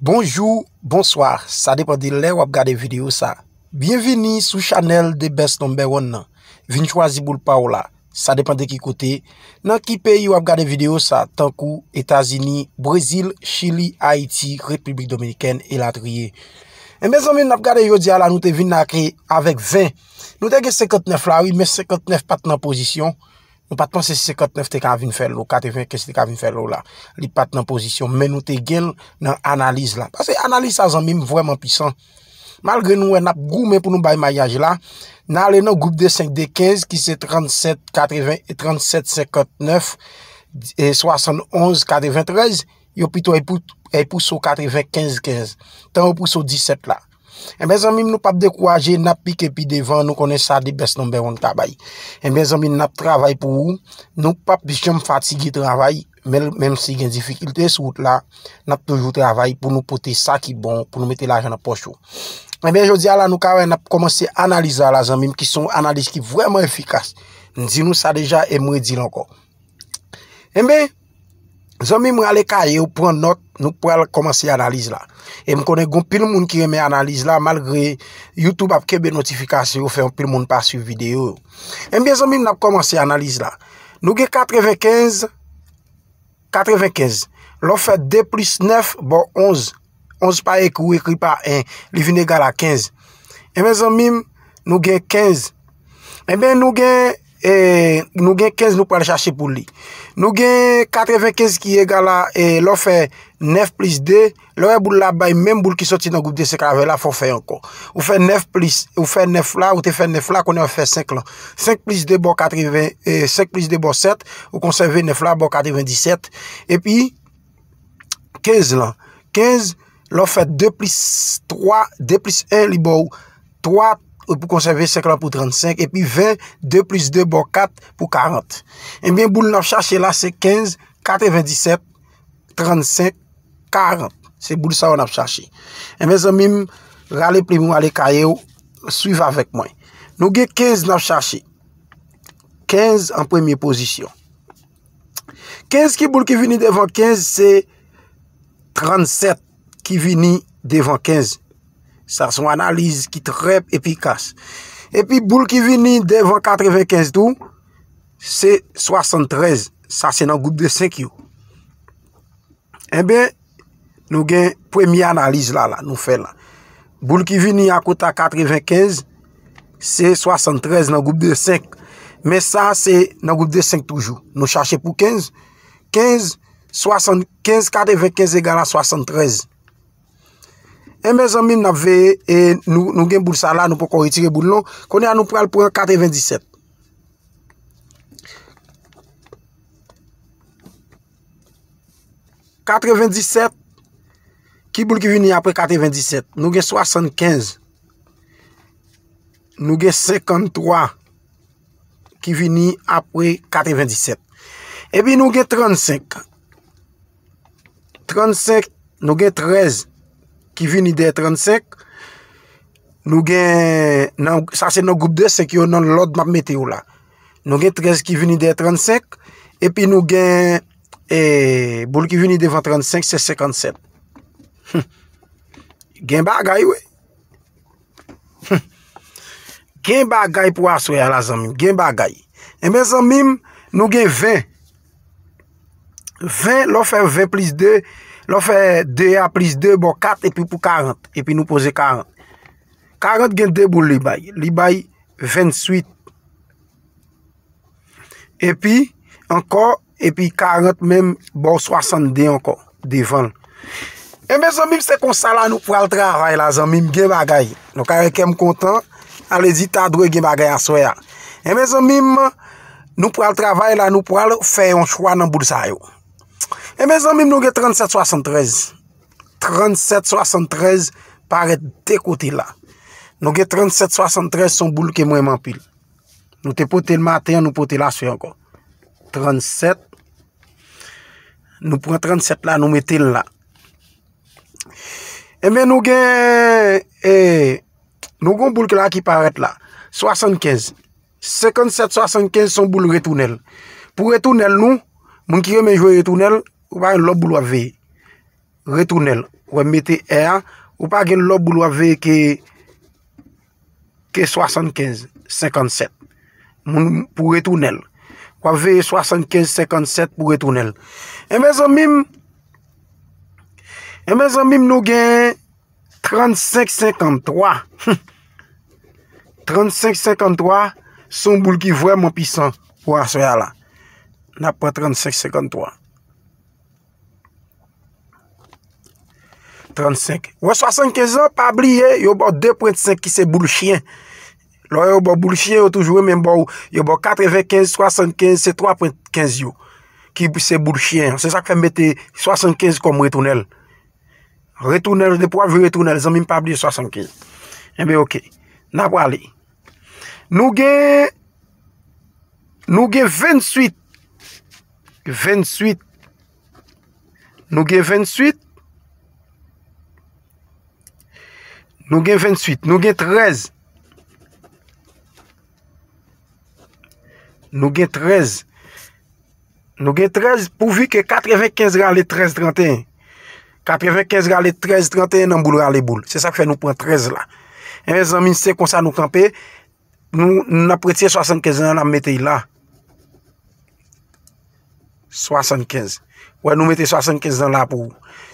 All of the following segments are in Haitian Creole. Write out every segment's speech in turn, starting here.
Bonjou, bonsoir, sa depande le wap gade video sa Bienveni sou chanel de Best No. 1 nan Vin chwa ziboul pa ou la, sa depande ki kote Nan ki peyi wap gade video sa, tankou Etazini, Brezil, Chili, Haiti, Republik Dominikene e Latriye E men zanmen wap gade yo diya la nou te vin nakre avek 20 Nou te ge 59 la, oui men 59 pat nan posisyon Nou patman se 59 te kan avin fèl lò, 80 ke se te kan avin fèl lò la. Li pat nan pozisyon, men nou te gen nan analiz la. Pase analiz sa zan mim vwèman pisan. Mal gen nou en ap gou men pou nou bay ma yaj la, nan alè nan goup de 5D15, ki se 37, 89, 37, 59, 71, 4, 23, yo pito e pousse au 80, 15, 15. Tan ou pousse au 17 la. Eh, Mbe zanmim nou pap dekouaje nap pikepi devan nou kone sa de best number one tabay eh, Mbe zanmim nap travay pou ou, nou pap bichem fatigit travay, menm si gen difikilte sou la eh, Nap toujou travay pou nou pote sa ki bon, pou nou mete la jana pochou Mbe jodi ala nou kawen nap komanse analiza la zanmim ki son analize ki vweman efikas Ndi nou sa deja e mwedi lanko Mbe Mbe Zanmim wale ka ye ou pran not nou pran komanse analize la. E m konen goun pil moun ki reme analize la malgre YouTube ap kebe notifikasyon ou fe yon pil moun pa su videyo. E m ben zanmim ap komanse analize la. Nou gen 95, 95. Lofet 2 plus 9 bon 11. 11 pa ekou ekou pa 1. Li vin egal a 15. E m ben zanmim nou gen 15. E m ben nou gen 15. E nou gen 15 nou prele chache pou li. Nou gen 95 ki egala e lò fè 9 plus 2. Lò e boul la bay, menm boul ki soti nan goup de seklavè la fò fè ankon. Ou fè 9 plus, ou fè 9 la, ou te fè 9 la, konè ou fè 5 la. 5 plus 2 bon 80, 5 plus 2 bon 7. Ou konserve 9 la bon 97. E pi 15 la. 15 lò fè 2 plus 3, 2 plus 1 li bon. 3. Ou pou konserve 5 la pou 35. E pi 20, 2 plus 2 bon 4 pou 40. E mwen boul nab chache la se 15, 4 et 27, 35, 40. Se boul sa ou nab chache. E mwen zon mim, lale primou, ale kaye ou, suive avèk mwen. Nou gen 15 nab chache. 15 an premye pozisyon. 15 ki boul ki vini devan 15 se 37 ki vini devan 15. Sa son analize ki trep epikas. Epi, boul ki vini devan 95 tou, se 73. Sa se nan goup de 5 yo. Ebe, eh nou gen premye analize la la, nou fe la. Boul ki vini akouta 95, se 73 nan goup de 5. Me sa se nan goup de 5 toujou. Nou chache pou 15. 15, 75, 95 egalan 73. Embez anmim nan veye, nou gen boul sa la, nou pou kon retire boul nan, konye an nou pral pou an kate 27. Kate 27, ki boul ki vini apre kate 27? Nou gen 75. Nou gen 53. Ki vini apre kate 27. Ebi nou gen 35. 35, nou gen 13. ki vi ni de 35, nou gen, sa se nou goup de, se ki yo nan lòd map meteo la, nou gen 13 ki vi ni de 35, epi nou gen, e, boul ki vi ni de 25, 35 se 57, gen bagay we, gen bagay pou aswe a la zanmim, gen bagay, e men zanmim, nou gen 20, 20, lò fè 20 plus 2, Lo fe 2 a plis 2 bo 4 epi pou 40. Epi nou pose 40. 40 gen 2 bo li bay. Li bay 28. Epi anko epi 40 menm bo 60 de anko. De 20. Eme zanmim se konsa la nou pral travay la zanmim ge bagay. Nou kare kem kontan. Alezi tadwe ge bagay aswaya. Eme zanmim nou pral travay la nou pral fe yon chwa nan boul sayo. Emen, zanmim nou ge 37-73. 37-73 paret dekote la. Nou ge 37-73 son boul ke mwen mampil. Nou te pote l maten, nou pote la sou yon kon. 37. Nou pren 37 la, nou metel la. Emen, nou ge... Nou gon boul ke la ki paret la. 75. 57-75 son boul retounel. Pou retounel nou, moun ki reme jou retounel... Ou pa gen lop boul wavé. Retounel. E ou pa gen lop boul wavé ke 75-57. Pou retounel. Wavé 75-57 pou retounel. Emen eh zanmim Emen eh zanmim nou gen 35-53. 35-53 Son boul ki vwèman pisan. Ou aswe ala. Na pou 35-53. 35. O 75 an, pa bli ye, yo bo 2.5 ki se boul chien. Lo yo bo boul chien, yo toujou men bo, yo bo 95, 75, se 3.5 yo. Ki se boul chien. Se sa kwen mette 75 kom retounel. Retounel, de pou avi retounel, zan min pa bli 75. Ebe eh ok. Na wali. Nou gen, nou gen 28, 28, nou gen 28, Nou gen 28, nou gen 13. Nou gen 13. Nou gen 13 pou vi ke 95 rale 1331. 95 rale 1331 nan boule rale boule. Se sa fe nou pren 13 la. En res, an min se kon sa nou kampe, nou nan prete 75 nan nan metey la. 75. Ouè nou metey 75 nan la pou.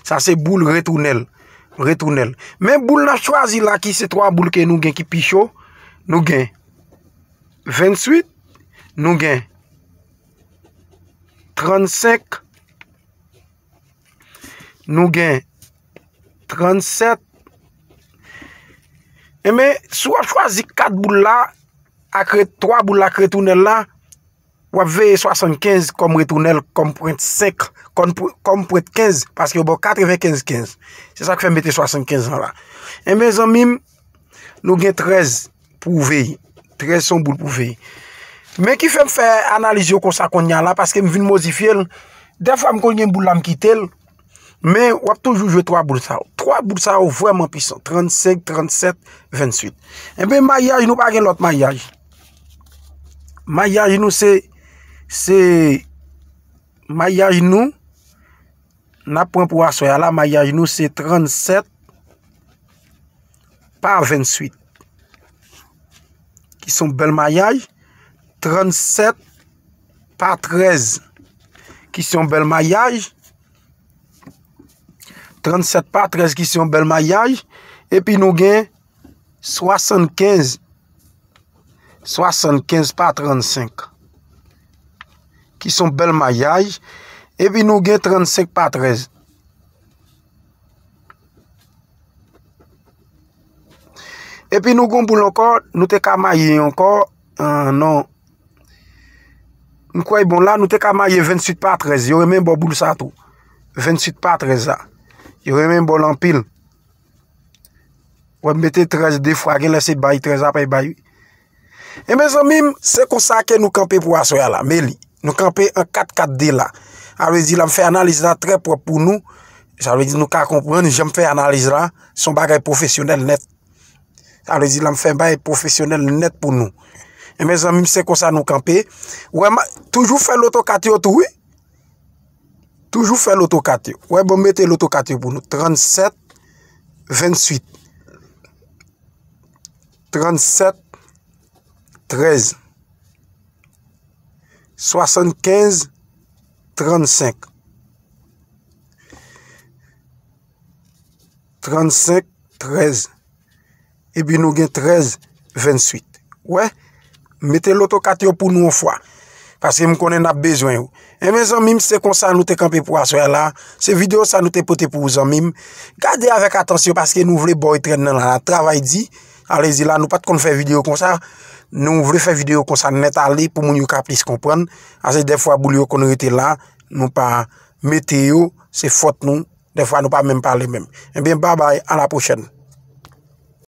Sa se boule retounel pou. Retounel. Men boul nan chwazi la ki se 3 boul ke nou gen ki pisho. Nou gen 28. Nou gen 35. Nou gen 37. E men chwazi 4 boul la akre 3 boul akre tounel la. wap veye 75 kom retounel, kom point 5, kom point 15, paske yo bo 95-15. Se sa ki fèm bete 75 an la. En ben zan mim, nou gen 13 pou veye. 13 son bou pou veye. Men ki fèm fè analize yo konsa kon nyan la, paske mi vin mozifye l, defan kon gen bou la mkite l, men wap toujou jwe 3 boulsar. 3 boulsar ou vwèman pison. 35, 37, 28. En ben mayaj nou pa gen lot mayaj. Mayaj nou se... Se mayaj nou Na pou an pou asoy La mayaj nou se 37 Par 28 Ki son bel mayaj 37 Par 13 Ki son bel mayaj 37 par 13 ki son bel mayaj E pi nou gen 75 75 par 35 ki son bel mayay, epi nou gen 35 pa 13. Epi nou goun boul ankor, nou te ka maye ankor, euh, nou kwa e bon la, nou te ka maye 28 pa 13, yon remen bo boul sa tou, 28 pa 13 a, yon remen bo lan pil, wè mette 13 de fwa, gen lese bayi 13 apay bayi. Emen zon mim, se kon sa ke nou kampe pou asoyala, me li, Nou kampe yon 4-4-D la. Alwezi, la m fè analize la trep wè pou nou. Jalwezi, nou ka kompwen, jen m fè analize la. Son bagay profesyonel net. Alwezi, la m fè bagay profesyonel net pou nou. Emen, janmim se kon sa nou kampe. Ouè, ma, toujou fè l'oto katyo tou wè? Toujou fè l'oto katyo. Ouè, bon mette l'oto katyo pou nou. 37-28 37-13 75-35 35-13 Ebi nou gen 13-28 Ouè, mette l'oto kate yo pou nou an fwa Paske m konen ap bejwen yo Emen zan mim se kon sa nou te kampe pou aswe la Se video sa nou te pote pou zan mim Gade avèk atensyon paske nou vle boy trennen la Travay di, alezi la nou pat kon fè video kon sa Nou vrefe video konsan neta li pou moun yon ka plis kompren. Ase de fwa boulyo konon yote la, nou pa mete yo, se fote nou. De fwa nou pa menm pale menm. Enbyen, ba bay, an la pochen.